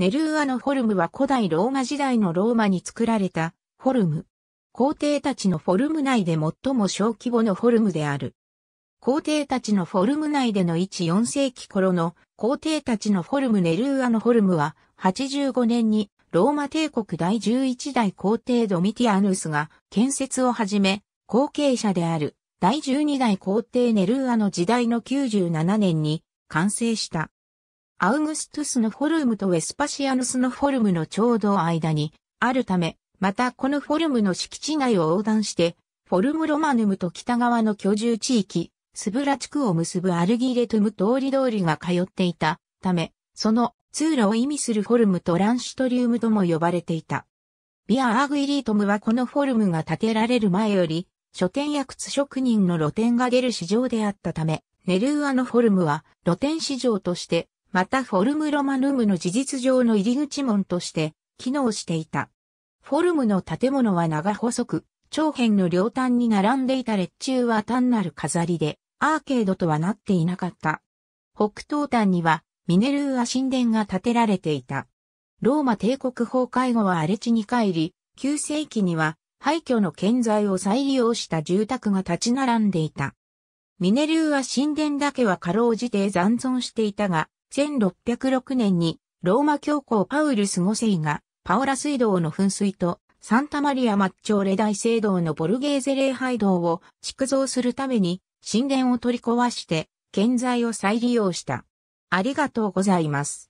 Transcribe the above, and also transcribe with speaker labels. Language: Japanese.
Speaker 1: ネルーアのフォルムは古代ローマ時代のローマに作られたフォルム。皇帝たちのフォルム内で最も小規模のフォルムである。皇帝たちのフォルム内での14世紀頃の皇帝たちのフォルムネルーアのフォルムは85年にローマ帝国第11代皇帝ドミティアヌスが建設を始め、後継者である第12代皇帝ネルーアの時代の97年に完成した。アウグストゥスのフォルムとウェスパシアヌスのフォルムのちょうど間にあるため、またこのフォルムの敷地内を横断して、フォルムロマヌムと北側の居住地域、スブラ地区を結ぶアルギーレトゥム通り通りが通っていたため、その通路を意味するフォルムとランシュトリウムとも呼ばれていた。ビア・アーグイリートムはこのフォルムが建てられる前より、書店や靴職人の露店が出る市場であったため、ネルーアのフォルムは露店市場としてまたフォルムロマヌムの事実上の入り口門として機能していた。フォルムの建物は長細く、長辺の両端に並んでいた列柱は単なる飾りで、アーケードとはなっていなかった。北東端にはミネルーア神殿が建てられていた。ローマ帝国崩壊後は荒れ地に帰り、9世紀には廃墟の建材を再利用した住宅が立ち並んでいた。ミネルーア神殿だけはかろうじて残存していたが、1606年にローマ教皇パウルス5世がパオラ水道の噴水とサンタマリア・マッチョーレ大聖堂のボルゲーゼ礼拝堂を築造するために神殿を取り壊して建材を再利用した。ありがとうございます。